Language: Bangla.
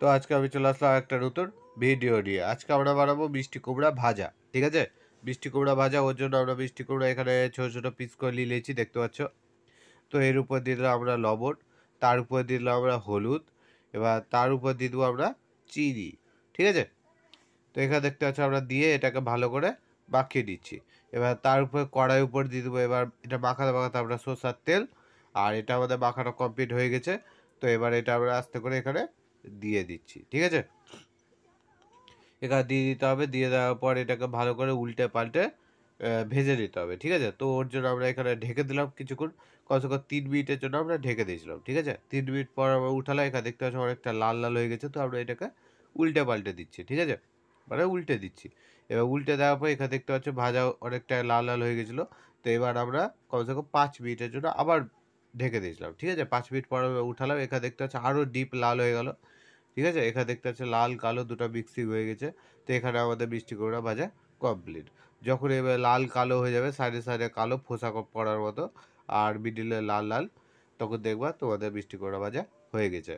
তো আজকে আমি চলে আসলাম একটা নতুন ভিডিও নিয়ে আজকে আমরা বানাবো মিষ্টি কুমড়া ভাজা ঠিক আছে মিষ্টি কুমড়া ভাজা ওর জন্য আমরা মিষ্টি কুমড়া এখানে ছোটো ছোটো পিস করে নিয়েছি দেখতে পাচ্ছ তো এর উপর দিয়ে দিলাম আমরা লবণ তার উপর দিয়ে দিলাম আমরা হলুদ এবার তার উপর দিয়ে দেবো আমরা চিনি ঠিক আছে তো এখানে দেখতে পাচ্ছ আমরা দিয়ে এটাকে ভালো করে মাখিয়ে দিচ্ছি এবার তার উপরে কড়াই উপর দিয়ে দেবো এবার এটা মাখাতে মাখাতে আমরা সর্ষার তেল আর এটা আমাদের মাখানো কমপ্লিট হয়ে গেছে তো এবার এটা আমরা আস্তে করে এখানে দিয়ে দিচ্ছি ঠিক আছে এখানে দিয়ে দিতে হবে দিয়ে দেওয়ার পর এটাকে ভালো করে উল্টে পাল্টে ভেজে নিতে হবে ঠিক আছে তো ওর জন্য আমরা এখানে ঢেকে দিলাম কিছুক্ষণ কমসে কম তিন মিনিটের জন্য আমরা ঢেকে দিয়েছিলাম ঠিক আছে তিন মিনিট পর আমরা উঠালে এখানে দেখতে পাচ্ছি অনেকটা লাল লাল হয়ে গেছে তো আমরা এটাকে উল্টে পাল্টে দিচ্ছি ঠিক আছে মানে উল্টে দিচ্ছি এবার উল্টে দেওয়ার পর এখানে দেখতে পাচ্ছি ভাজা অনেকটা লাল লাল হয়ে গেছিলো তো এবার আমরা কমসে কম পাঁচ মিনিটের জন্য আবার ঢেকে দিয়েছিলাম ঠিক আছে পাঁচ মিনিট পর উঠালাম এখানে দেখতে পাচ্ছি আরও ডিপ লাল হয়ে গেলো ঠিক আছে এখানে দেখতে পাচ্ছি লাল কালো দুটো মিক্সিং হয়ে গেছে তো এখানে আমাদের মিষ্টি কুমড়া ভাজা কমপ্লিট যখন এবার লাল কালো হয়ে যাবে সাইডে সাইডে কালো ফোসা পড়ার মতো আর মিডিলে লাল লাল তখন দেখবা তোমাদের মিষ্টি কুমড়া ভাজা হয়ে গেছে